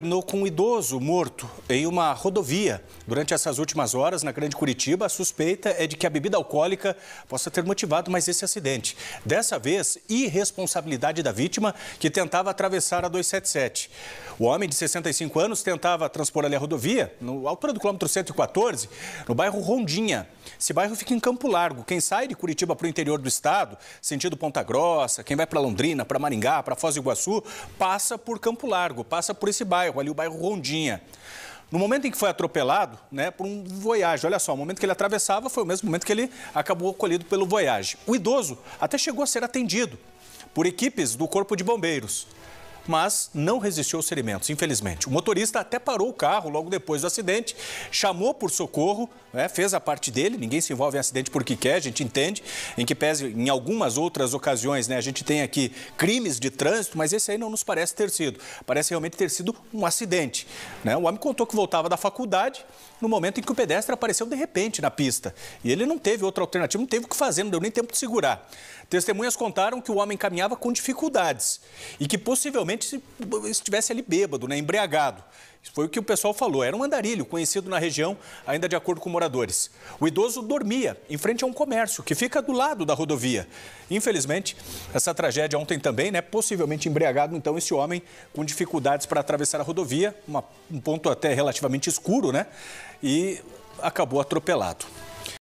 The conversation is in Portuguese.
terminou com um idoso morto em uma rodovia. Durante essas últimas horas, na Grande Curitiba, a suspeita é de que a bebida alcoólica possa ter motivado mais esse acidente. Dessa vez, irresponsabilidade da vítima que tentava atravessar a 277. O homem de 65 anos tentava transpor ali a rodovia, no altura do quilômetro 114, no bairro Rondinha. Esse bairro fica em Campo Largo. Quem sai de Curitiba para o interior do estado, sentido Ponta Grossa, quem vai para Londrina, para Maringá, para Foz do Iguaçu, passa por Campo Largo, passa por esse bairro bairro, ali o bairro Rondinha. No momento em que foi atropelado, né, por um Voyage, olha só, o momento que ele atravessava foi o mesmo momento que ele acabou colhido pelo Voyage. O idoso até chegou a ser atendido por equipes do Corpo de Bombeiros mas não resistiu aos ferimentos, infelizmente. O motorista até parou o carro logo depois do acidente, chamou por socorro, né, fez a parte dele, ninguém se envolve em acidente porque quer, a gente entende, em que pese em algumas outras ocasiões, né, a gente tem aqui crimes de trânsito, mas esse aí não nos parece ter sido. Parece realmente ter sido um acidente. Né? O homem contou que voltava da faculdade, no momento em que o pedestre apareceu de repente na pista. E ele não teve outra alternativa, não teve o que fazer, não deu nem tempo de segurar. Testemunhas contaram que o homem caminhava com dificuldades e que possivelmente estivesse ali bêbado, né, embriagado. Foi o que o pessoal falou. Era um andarilho conhecido na região, ainda de acordo com moradores. O idoso dormia em frente a um comércio que fica do lado da rodovia. Infelizmente, essa tragédia ontem também, né? Possivelmente embriagado, então, esse homem com dificuldades para atravessar a rodovia, uma, um ponto até relativamente escuro, né? E acabou atropelado.